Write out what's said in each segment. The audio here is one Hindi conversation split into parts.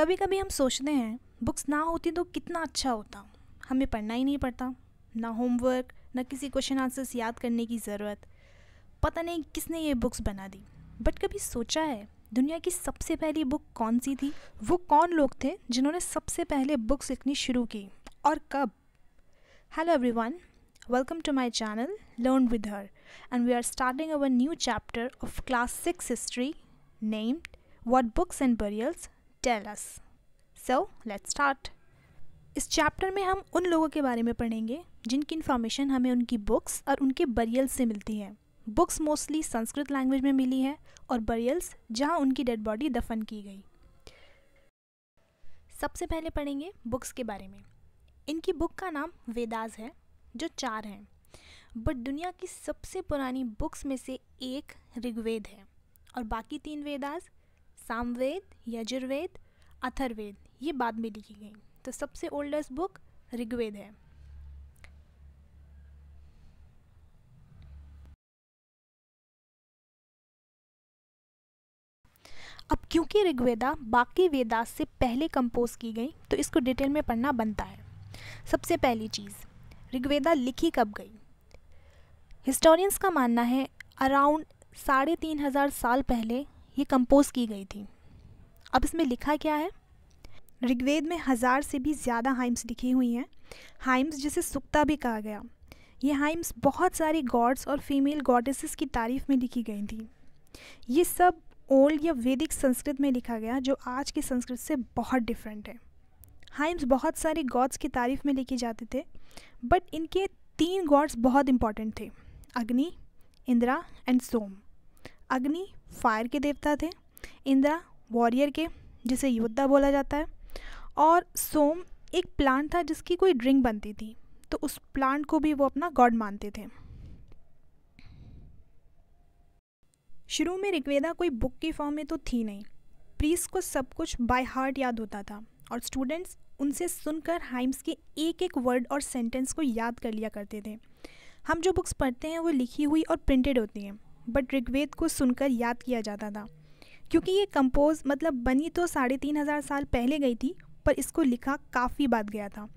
कभी कभी हम सोचते हैं बुक्स ना होती तो कितना अच्छा होता हमें पढ़ना ही नहीं पड़ता ना होमवर्क ना किसी क्वेश्चन आंसर्स याद करने की ज़रूरत पता नहीं किसने ये बुक्स बना दी बट कभी सोचा है दुनिया की सबसे पहली बुक कौन सी थी वो कौन लोग थे जिन्होंने सबसे पहले बुक्स लिखनी शुरू की और कब hello everyone welcome to my channel learn with her and we are starting our new chapter of class six history named what books and burials tell us so let's start इस चैप्टर में हम उन लोगों के बारे में पढ़ेंगे जिनकी इन्फॉर्मेशन हमें उनकी बुक्स और उनके बरियल्स से मिलती है बुक्स मोस्टली संस्कृत लैंग्वेज में मिली है और बरियल्स जहाँ उनकी डेड बॉडी दफन की गई सबसे पहले पढ़ेंगे बुक्स के बारे में इनकी बुक का नाम वेदास है जो चार हैं बट दुनिया की सबसे पुरानी बुक्स में से एक ऋग्वेद है और बाकी तीन वेदास सामवेद यजुर्वेद अथर्वेद ये बाद में लिखी गई तो सबसे ओल्डेस्ट बुक ऋग्वेद है अब क्योंकि ऋग्वेदा बाकी वेदा से पहले कंपोज की गई तो इसको डिटेल में पढ़ना बनता है सबसे पहली चीज़ ऋग्वेदा लिखी कब गई हिस्टोरियंस का मानना है अराउंड साढ़े तीन हज़ार साल पहले ये कंपोज की गई थी अब इसमें लिखा क्या है ऋग्वेद में हज़ार से भी ज़्यादा हाइम्स लिखी हुई हैं हाइम्स जिसे सुक्ता भी कहा गया ये हाइम्स बहुत सारी गॉड्स और फीमेल गॉडेसेस की तारीफ में लिखी गई थी ये सब ओल्ड या वैदिक संस्कृत में लिखा गया जो आज के संस्कृत से बहुत डिफरेंट है हाइम्स बहुत सारे गॉड्स की तारीफ में लिखे जाते थे बट इनके तीन गॉड्स बहुत इंपॉर्टेंट थे अग्नि इंदिरा एंड सोम अग्नि फायर के देवता थे इंदिरा वॉरियर के जिसे योद्धा बोला जाता है और सोम एक प्लांट था जिसकी कोई ड्रिंक बनती थी तो उस प्लांट को भी वो अपना गॉड मानते थे शुरू में ऋग्वेदा कोई बुक की फॉर्म में तो थी नहीं प्रीस को सब कुछ बाय हार्ट याद होता था और स्टूडेंट्स उनसे सुनकर हाइम्स के एक एक वर्ड और सेंटेंस को याद कर लिया करते थे हम जो बुक्स पढ़ते हैं वो लिखी हुई और प्रिंटेड होती हैं बट ऋग्वेद को सुनकर याद किया जाता था क्योंकि ये कंपोज मतलब बनी तो साढ़े तीन हज़ार साल पहले गई थी पर इसको लिखा काफ़ी बाद गया था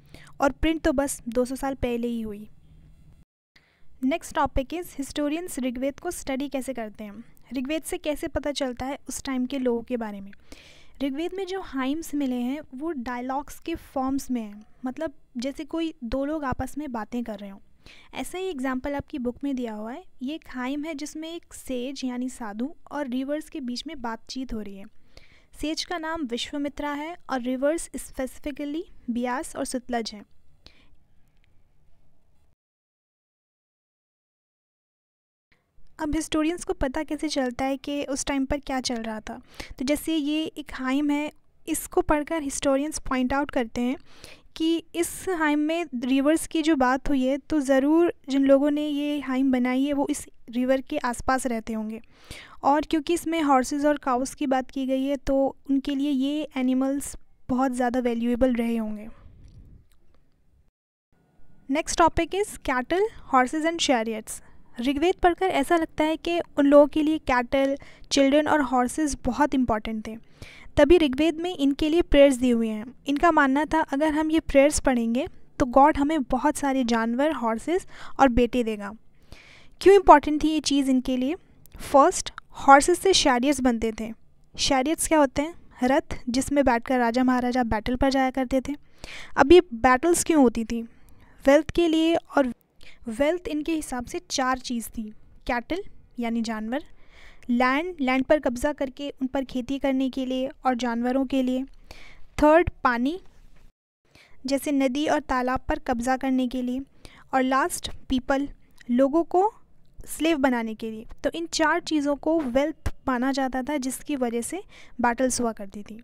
और प्रिंट तो बस 200 साल पहले ही हुई next topic is historians Rigveda को स्टडी कैसे करते हैं ऋग्वेद से कैसे पता चलता है उस टाइम के लोगों के बारे में ऋग्वेद में जो हाइम्स मिले हैं वो डायलॉग्स के फॉर्म्स में हैं मतलब जैसे कोई दो लोग आपस में बातें कर रहे हों ऐसा ही एग्जाम्पल आपकी बुक में दिया हुआ है ये एक हाइम है जिसमें एक सेज यानी साधु और रिवर्स के बीच में बातचीत हो रही है सेज का नाम विश्वमित्रा है और रिवर्स स्पेसिफिकली ब्यास और सुतलज हैं अब हिस्टोरियंस को पता कैसे चलता है कि उस टाइम पर क्या चल रहा था तो जैसे ये एक हाइम है इसको पढ़कर हिस्टोरियंस पॉइंट आउट करते हैं कि इस हाइम में रिवर्स की जो बात हुई है तो ज़रूर जिन लोगों ने ये हाइम बनाई है वो इस रिवर के आसपास रहते होंगे और क्योंकि इसमें हॉर्सेस और काउस की बात की गई है तो उनके लिए ये एनिमल्स बहुत ज़्यादा वैल्यूएबल रहे होंगे next topic is cattle horses and chariots Rigveda पढ़कर ऐसा लगता है कि उन लोगों के लिए कैटल चिल्ड्रन और हॉर्सेस बहुत इंपॉर्टेंट थे तभी ऋग्वेद में इनके लिए प्रेयर्स दिए हुए हैं इनका मानना था अगर हम ये प्रेयर्स पढ़ेंगे तो गॉड हमें बहुत सारे जानवर हॉर्सेस और बेटे देगा क्यों इम्पॉर्टेंट थी ये चीज़ इनके लिए फर्स्ट हॉर्सेस से शैरियट्स बनते थे शैरियट्स क्या होते हैं रथ जिसमें बैठकर राजा महाराजा बैटल पर जाया करते थे अब ये बैटल्स क्यों होती थी वेल्थ के लिए और वेल्थ इनके हिसाब से चार चीज़ थी कैटल यानी जानवर लैंड लैंड पर कब्ज़ा करके उन पर खेती करने के लिए और जानवरों के लिए थर्ड पानी जैसे नदी और तालाब पर कब्ज़ा करने के लिए और लास्ट पीपल लोगों को स्लेव बनाने के लिए तो इन चार चीज़ों को वेल्थ माना जाता था जिसकी वजह से बैटल्स हुआ करती थी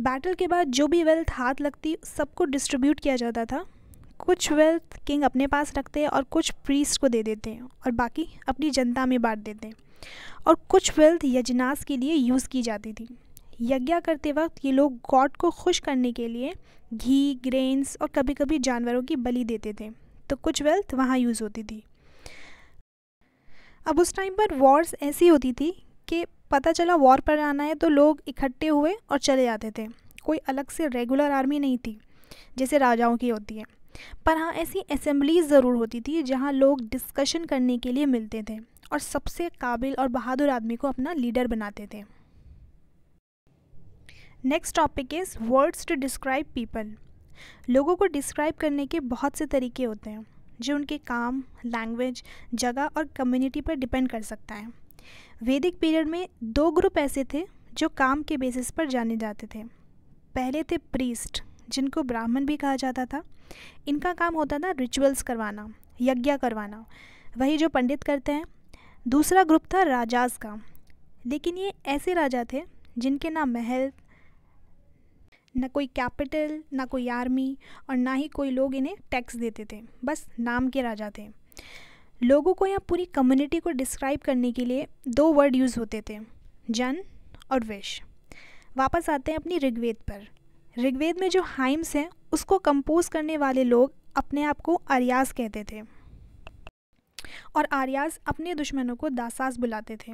बैटल के बाद जो भी वेल्थ हाथ लगती सबको डिस्ट्रीब्यूट किया जाता था कुछ वेल्थ किंग अपने पास रखते हैं और कुछ प्रीस्ट को दे देते हैं और बाकी अपनी जनता में बांट देते हैं और कुछ वेल्थ यजनास के लिए यूज़ की जाती थी यज्ञ करते वक्त ये लोग गॉड को खुश करने के लिए घी ग्रेन्स और कभी कभी जानवरों की बलि देते थे तो कुछ वेल्थ वहाँ यूज़ होती थी अब उस टाइम पर वॉर्स ऐसी होती थी कि पता चला वॉर पर आना है तो लोग इकट्ठे हुए और चले जाते थे कोई अलग से रेगुलर आर्मी नहीं थी जैसे राजाओं की होती है पर हाँ ऐसी असम्बलीज ज़रूर होती थी जहाँ लोग डिस्कशन करने के लिए मिलते थे और सबसे काबिल और बहादुर आदमी को अपना लीडर बनाते थे next topic is words to describe people लोगों को डिस्क्राइब करने के बहुत से तरीके होते हैं जो उनके काम लैंग्वेज जगह और कम्युनिटी पर डिपेंड कर सकता है वैदिक पीरियड में दो ग्रुप ऐसे थे जो काम के बेसिस पर जाने जाते थे पहले थे प्रीस्ट जिनको ब्राह्मण भी कहा जाता था इनका काम होता था रिचुअल्स करवाना यज्ञ करवाना वही जो पंडित करते हैं दूसरा ग्रुप था राजाज का लेकिन ये ऐसे राजा थे जिनके ना महल ना कोई कैपिटल ना कोई आर्मी और ना ही कोई लोग इन्हें टैक्स देते थे बस नाम के राजा थे लोगों को या पूरी कम्युनिटी को डिस्क्राइब करने के लिए दो वर्ड यूज़ होते थे जन और विश वापस आते हैं अपनी ऋग्वेद पर ऋग्वेद में जो हाइम्स हैं उसको कंपोज करने वाले लोग अपने आप को अरियास कहते थे और आर्यास अपने दुश्मनों को दासास बुलाते थे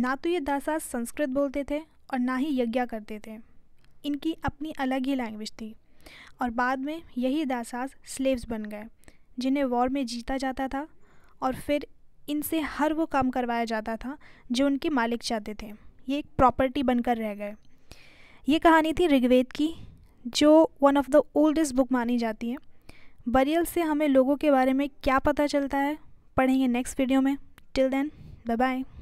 ना तो ये दासास संस्कृत बोलते थे और ना ही यज्ञा करते थे इनकी अपनी अलग ही लैंग्वेज थी और बाद में यही दासास स्लेव्स बन गए जिन्हें वॉर में जीता जाता था और फिर इनसे हर वो काम करवाया जाता था जो उनके मालिक चाहते थे ये एक प्रॉपर्टी बनकर रह गए ये कहानी थी ऋग्वेद की जो one of the oldest book मानी जाती है बरियल से हमें लोगों के बारे में क्या पता चलता है पढ़ेंगे नेक्स्ट वीडियो में टिल देन बाय बाय